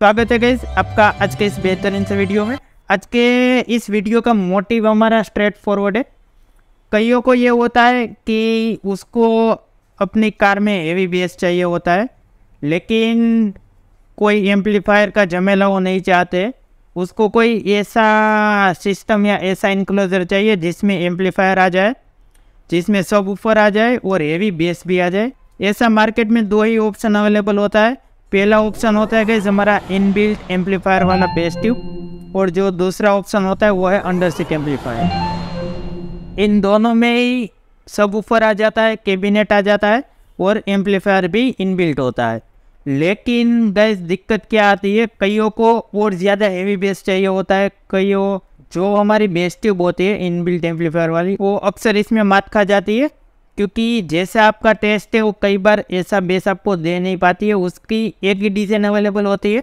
स्वागत है गैस आपका आज के इस बेहतरीन से वीडियो में आज के इस वीडियो का मोटिव हमारा स्ट्रेट फॉरवर्ड है कईयों को ये होता है कि उसको अपनी कार में हेवी बेस चाहिए होता है लेकिन कोई एम्पलीफायर का झमेला वो नहीं चाहते उसको कोई ऐसा सिस्टम या ऐसा इंक्लोजर चाहिए जिसमें एम्पलीफायर आ जाए जिसमें सब ऊपर आ जाए और हेवी बेस भी आ जाए ऐसा मार्केट में दो ही ऑप्शन अवेलेबल होता है पहला ऑप्शन होता है गैस हमारा इनबिल्ट एम्पलीफायर वाला बेस ट्यूब और जो दूसरा ऑप्शन होता है वो है अंडरसिक एम्पलीफायर इन दोनों में ही सब ऊपर आ जाता है कैबिनेट आ जाता है और एम्पलीफायर भी इनबिल्ट होता है लेकिन गैस दिक्कत क्या आती है कईयों को और ज़्यादा हेवी बेस चाहिए होता है कईयों जो हमारी बेस ट्यूब होती है इनबिल्ट एम्पलीफायर वाली वो अक्सर इसमें मात खा जाती है क्योंकि जैसा आपका टेस्ट है वो कई बार ऐसा बेस आपको दे नहीं पाती है उसकी एक ही डिज़ाइन अवेलेबल होती है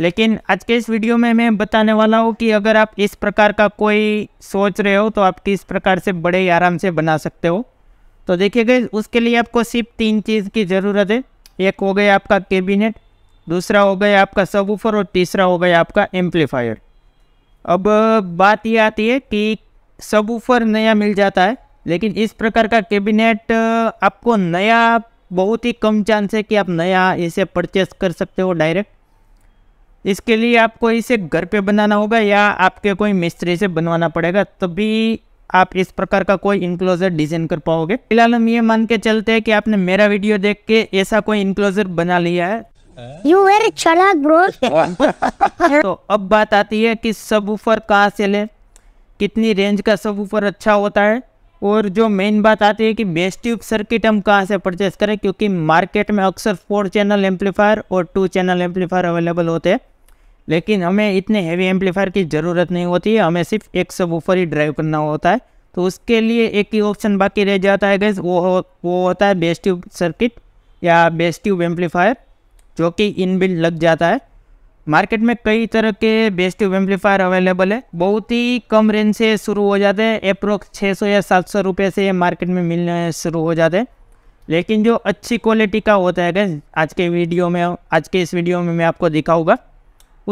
लेकिन आज के इस वीडियो में मैं बताने वाला हूँ कि अगर आप इस प्रकार का कोई सोच रहे हो तो आप किस प्रकार से बड़े ही आराम से बना सकते हो तो देखिए उसके लिए आपको सिर्फ तीन चीज़ की ज़रूरत है एक हो गया आपका कैबिनेट दूसरा हो गया आपका सब और तीसरा हो गया आपका एम्पलीफायर अब बात ये आती है कि सब नया मिल जाता है लेकिन इस प्रकार का कैबिनेट आपको नया बहुत ही कम चांस है कि आप नया इसे परचेस कर सकते हो डायरेक्ट इसके लिए आपको इसे घर पे बनाना होगा या आपके कोई मिस्त्री से बनवाना पड़ेगा तभी आप इस प्रकार का कोई इंक्लोजर डिज़ाइन कर पाओगे फिलहाल हम ये मान के चलते हैं कि आपने मेरा वीडियो देख के ऐसा कोई इनक्लोजर बना लिया है यू वेरी ब्रो तो अब बात आती है कि सब ऊपर कहाँ से ले कितनी रेंज का सब ऊपर अच्छा होता है और जो मेन बात आती है कि बेस्ट ट्यूब सर्किट हम कहाँ से परचेस करें क्योंकि मार्केट में अक्सर फोर चैनल एम्पलीफायर और टू चैनल एम्पलीफायर अवेलेबल होते हैं लेकिन हमें इतने हेवी एम्पलीफायर की ज़रूरत नहीं होती है हमें सिर्फ एक सब ऊपर ही ड्राइव करना होता है तो उसके लिए एक ही ऑप्शन बाकी रह जाता है गैस वो हो, वो होता है बेस ट्यूब सर्किट या बेस ट्यूब एम्पलीफायर जो कि इनबिल्ट लग जाता है मार्केट में कई तरह के बेस्ट एम्पलीफायर अवेलेबल है बहुत ही कम रेंज से शुरू हो जाते हैं अप्रोक्स 600 या 700 रुपए से मार्केट में मिलने शुरू हो जाते हैं लेकिन जो अच्छी क्वालिटी का होता है गैस आज के वीडियो में आज के इस वीडियो में मैं आपको दिखाऊंगा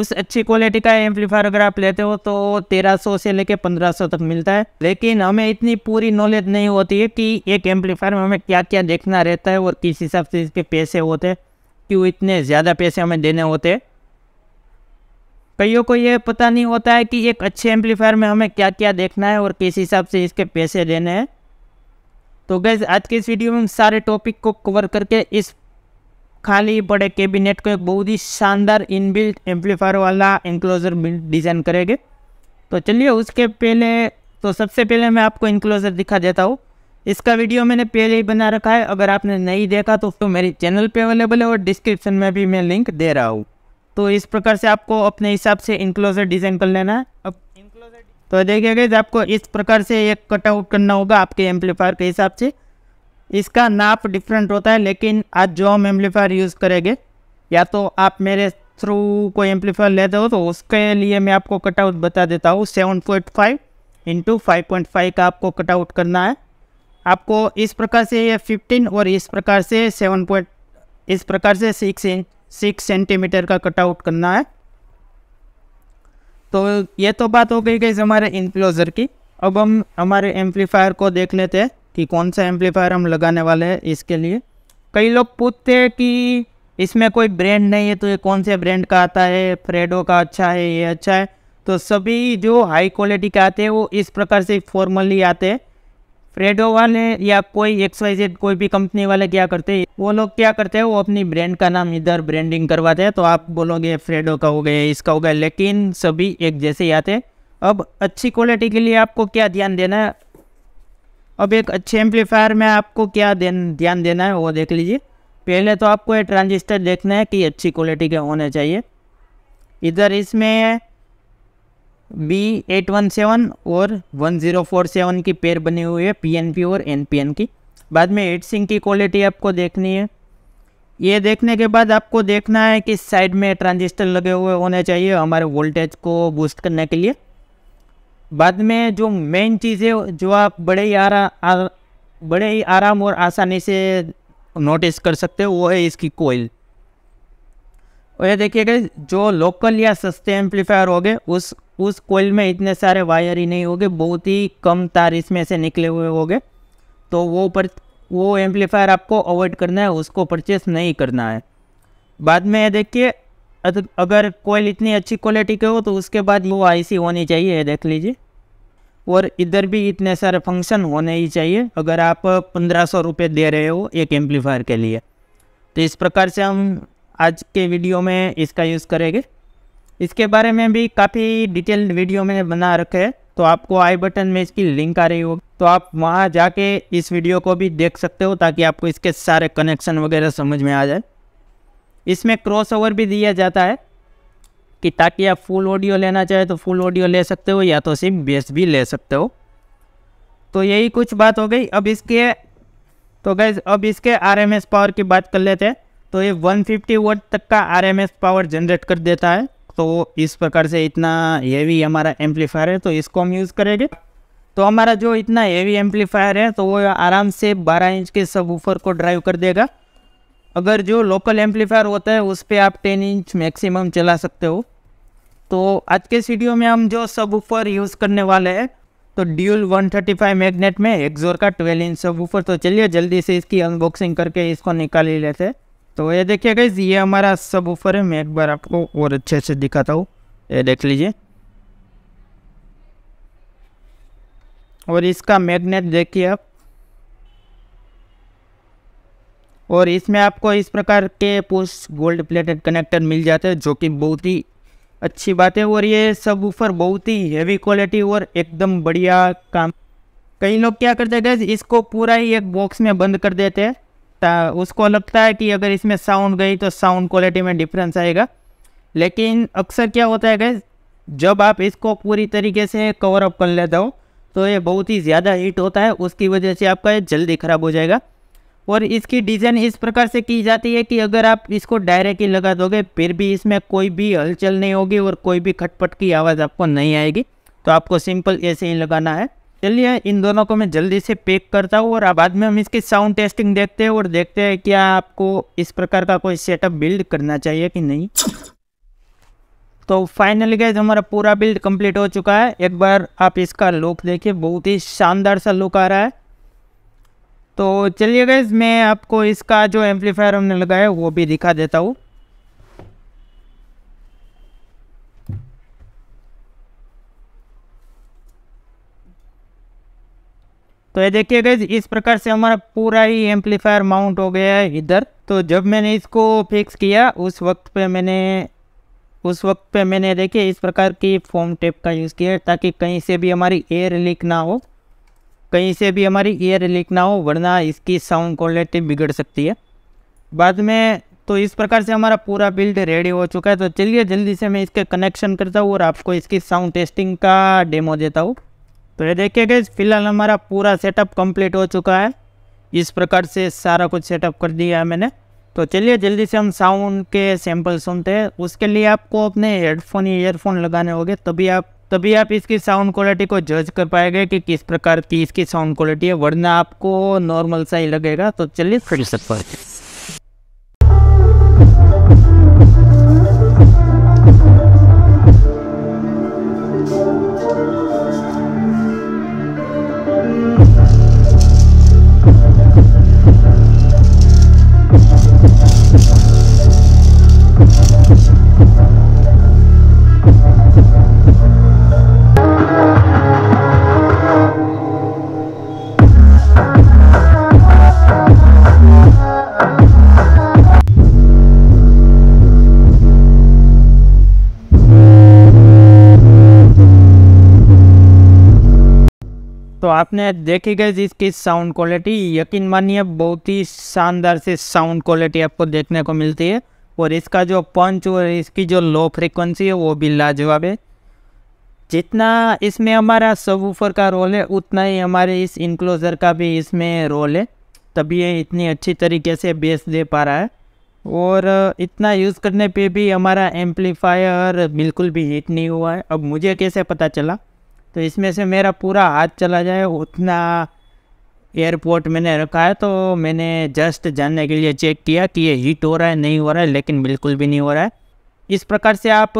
उस अच्छी क्वालिटी का एम्पलीफायर अगर आप लेते हो तो सौ से पंद्रह सौ तक मिलता है लेकिन हमें इतनी पूरी नॉलेज नहीं होती है कि एक एम्पलीफायर में हमें क्या क्या देखना रहता है और किस हिसाब से इसके पैसे होते हैं क्यों इतने ज़्यादा पैसे हमें देने होते हैं कईयों को ये पता नहीं होता है कि एक अच्छे एम्पलीफायर में हमें क्या क्या देखना है और किस हिसाब से इसके पैसे देने हैं तो गैस आज के इस वीडियो में हम सारे टॉपिक को कवर करके इस खाली बड़े कैबिनेट को एक बहुत ही शानदार इनबिल्ट एम्पलीफायर वाला इंक्लोजर डिज़ाइन करेंगे तो चलिए उसके पहले तो सबसे पहले मैं आपको इंक्लोजर दिखा देता हूँ इसका वीडियो मैंने पहले ही बना रखा है अगर आपने नहीं देखा तो, तो मेरी चैनल पे अवेलेबल है और डिस्क्रिप्शन में भी मैं लिंक दे रहा हूँ तो इस प्रकार से आपको अपने हिसाब से इनक्लोजर डिज़ाइन कर लेना है अब तो देखिए गई आपको इस प्रकार से एक कटआउट करना होगा आपके एम्पलीफायर के हिसाब से इसका नाप डिफरेंट होता है लेकिन आज जो हम एम्पलीफायर यूज़ करेंगे या तो आप मेरे थ्रू कोई एम्पलीफायर लेते हो तो उसके लिए मैं आपको कटआउट बता देता हूँ seven point five into five point five का आपको कटआउट करना है आपको इस प्रकार से ये फिफ्टीन और इस प्रकार से सेवन पॉइंट इस प्रकार से सिक्स इंच सिक्स सेंटीमीटर का कटआउट करना है तो ये तो बात हो गई गई हमारे इनक्लोज़र की अब हम हमारे एम्पलीफायर को देख लेते हैं कि कौन सा एम्पलीफायर हम लगाने वाले हैं इसके लिए कई लोग पूछते हैं कि इसमें कोई ब्रांड नहीं है तो ये कौन से ब्रांड का आता है फ्रेडो का अच्छा है ये अच्छा है तो सभी जो हाई क्वालिटी के आते हैं वो इस प्रकार से फॉर्मली आते हैं फ्रेडो वाले या कोई एक्सवाइजेड कोई भी कंपनी वाले क्या करते हैं वो लोग क्या करते हैं वो अपनी ब्रांड का नाम इधर ब्रांडिंग करवाते हैं तो आप बोलोगे फ्रेडो का हो गया इसका हो गया लेकिन सभी एक जैसे ही आते अब अच्छी क्वालिटी के लिए आपको क्या ध्यान देना है अब एक अच्छे एम्पलीफायर में आपको क्या ध्यान देना है वो देख लीजिए पहले तो आपको ये ट्रांजिस्टर देखना है कि अच्छी क्वालिटी के होने चाहिए इधर इसमें बी एट वन सेवन और वन ज़ीरो फोर सेवन की पेयर बनी हुई है पी एन पी और एन पी एन की बाद में एट सिंह की क्वालिटी आपको देखनी है ये देखने के बाद आपको देखना है कि साइड में ट्रांजिस्टर लगे हुए होने चाहिए हमारे वोल्टेज को बूस्ट करने के लिए बाद में जो मेन चीज़ है जो आप बड़े ही आरा, आर, बड़े ही आराम और आसानी से नोटिस कर सकते हो वो है इसकी कोयल और ये देखिएगा जो लोकल या सस्ते एम्पलीफायर हो गए उस उस कोयल में इतने सारे वायर ही नहीं होंगे बहुत ही कम तार इसमें से निकले हुए होंगे तो वो पर वो एम्पलीफायर आपको अवॉइड करना है उसको परचेस नहीं करना है बाद में देखिए अगर कोयल इतनी अच्छी क्वालिटी के हो तो उसके बाद वो आईसी होनी चाहिए देख लीजिए और इधर भी इतने सारे फंक्शन होने ही चाहिए अगर आप पंद्रह सौ रुपये दे रहे हो एक एम्पलीफायर के लिए तो इस प्रकार से हम आज के वीडियो में इसका यूज़ करेंगे इसके बारे में भी काफ़ी डिटेल्ड वीडियो मैंने बना रखे हैं तो आपको आई बटन में इसकी लिंक आ रही होगी तो आप वहाँ जाके इस वीडियो को भी देख सकते हो ताकि आपको इसके सारे कनेक्शन वगैरह समझ में आ जाए इसमें क्रॉस ओवर भी दिया जाता है कि ताकि आप फुल ऑडियो लेना चाहे तो फुल ऑडियो ले सकते हो या तो सिर्फ बेस भी ले सकते हो तो यही कुछ बात हो गई अब इसके तो गैस अब इसके आरएमएस पावर की बात कर लेते हैं तो ये 150 फिफ्टी वोट तक का आरएमएस पावर जनरेट कर देता है तो इस प्रकार से इतना हेवी हमारा एम्पलीफायर है तो इसको हम यूज़ करेंगे तो हमारा जो इतना हेवी एम्पलीफायर है तो वो आराम से 12 इंच के सब ऊपर को ड्राइव कर देगा अगर जो लोकल एम्पलीफायर होता है उस पर आप 10 इंच मैक्सिमम चला सकते हो तो आज के सीडियो वीडियो में हम जो सब ऊपर यूज़ करने वाले हैं तो ड्यूल 135 मैगनेट में एक्जोर का 12 इंच सब ऊपर तो चलिए जल्दी से इसकी अनबॉक्सिंग करके इसको निकाल ही लेते हैं तो ये देखिए गई ये हमारा सब ऊपर है मैं एक बार आपको और अच्छे से दिखाता हूँ ये देख लीजिए और इसका मैग्नेट देखिए आप और इसमें आपको इस प्रकार के पुश गोल्ड प्लेटेड कनेक्टर मिल जाते हैं जो कि बहुत ही अच्छी बात है और ये सब ऊपर बहुत ही हैवी क्वालिटी और एकदम बढ़िया काम कई लोग क्या करते हैं इसको पूरा ही एक बॉक्स में बंद कर देते हैं ता उसको लगता है कि अगर इसमें साउंड गई तो साउंड क्वालिटी में डिफरेंस आएगा लेकिन अक्सर क्या होता है गैस जब आप इसको पूरी तरीके से कवर अप कर लेता हो तो ये बहुत ही ज़्यादा हीट होता है उसकी वजह से आपका ये जल्दी ख़राब हो जाएगा और इसकी डिज़ाइन इस प्रकार से की जाती है कि अगर आप इसको डायरेक्ट ही लगा दोगे फिर भी इसमें कोई भी हलचल नहीं होगी और कोई भी खटपट की आवाज़ आपको नहीं आएगी तो आपको सिंपल ऐसे ही लगाना है चलिए इन दोनों को मैं जल्दी से पैक करता हूँ और अब बाद में हम इसकी साउंड टेस्टिंग देखते हैं और देखते हैं क्या आपको इस प्रकार का कोई सेटअप बिल्ड करना चाहिए कि नहीं तो फाइनली गैज हमारा पूरा बिल्ड कंप्लीट हो चुका है एक बार आप इसका लुक देखिए बहुत ही शानदार सा लुक आ रहा है तो चलिए गैज मैं आपको इसका जो एम्पलीफायर हमने लगाया वो भी दिखा देता हूँ तो ये देखिए गई इस प्रकार से हमारा पूरा ही एम्पलीफायर माउंट हो गया है इधर तो जब मैंने इसको फिक्स किया उस वक्त पे मैंने उस वक्त पे मैंने देखिए इस प्रकार की फोम टेप का यूज़ किया ताकि कहीं से भी हमारी एयर लीक ना हो कहीं से भी हमारी एयर लीक ना हो वरना इसकी साउंड क्वालिटी बिगड़ सकती है बाद में तो इस प्रकार से हमारा पूरा बिल्ड रेडी हो चुका है तो चलिए जल्दी से मैं इसके कनेक्शन करता हूँ और आपको इसकी साउंड टेस्टिंग का डेमो देता हूँ तो ये देखिए गई फिलहाल हमारा पूरा सेटअप कंप्लीट हो चुका है इस प्रकार से सारा कुछ सेटअप कर दिया है मैंने तो चलिए जल्दी से हम साउंड के सैंपल सुनते हैं उसके लिए आपको अपने हेडफोन या ईयरफोन लगाने होंगे तभी आप तभी आप इसकी साउंड क्वालिटी को जज कर पाएंगे कि किस प्रकार की इसकी साउंड क्वालिटी है वरना आपको नॉर्मल सा ही लगेगा तो चलिए फिर सकते तो आपने देखी गई इसकी साउंड क्वालिटी यकीन मानिए बहुत ही शानदार से साउंड क्वालिटी आपको देखने को मिलती है और इसका जो पंच और इसकी जो लो फ्रिक्वेंसी है वो भी लाजवाब है जितना इसमें हमारा सब का रोल है उतना ही हमारे इस इनक्लोज़र का भी इसमें रोल है तभी ये इतनी अच्छी तरीके से बेस दे पा रहा है और इतना यूज़ करने पे भी हमारा एम्पलीफायर बिल्कुल भी हीट नहीं हुआ है अब मुझे कैसे पता चला तो इसमें से मेरा पूरा हाथ चला जाए उतना एयरपोर्ट मैंने रखा है तो मैंने जस्ट जानने के लिए चेक किया कि ये हीट हो रहा है नहीं हो रहा है लेकिन बिल्कुल भी नहीं हो रहा है इस प्रकार से आप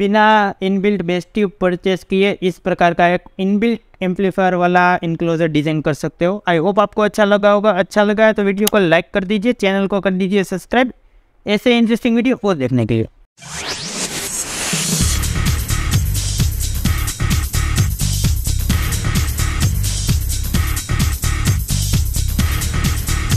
बिना इनबिल्ट बेस्टिव परचेस किए इस प्रकार का एक इनबिल्ट एम्पलीफायर वाला इनक्लोजर डिज़ाइन कर सकते हो आई होप आपको अच्छा लगा होगा अच्छा लगा है तो वीडियो को लाइक कर दीजिए चैनल को कर दीजिए सब्सक्राइब ऐसे इंटरेस्टिंग वीडियो को देखने के लिए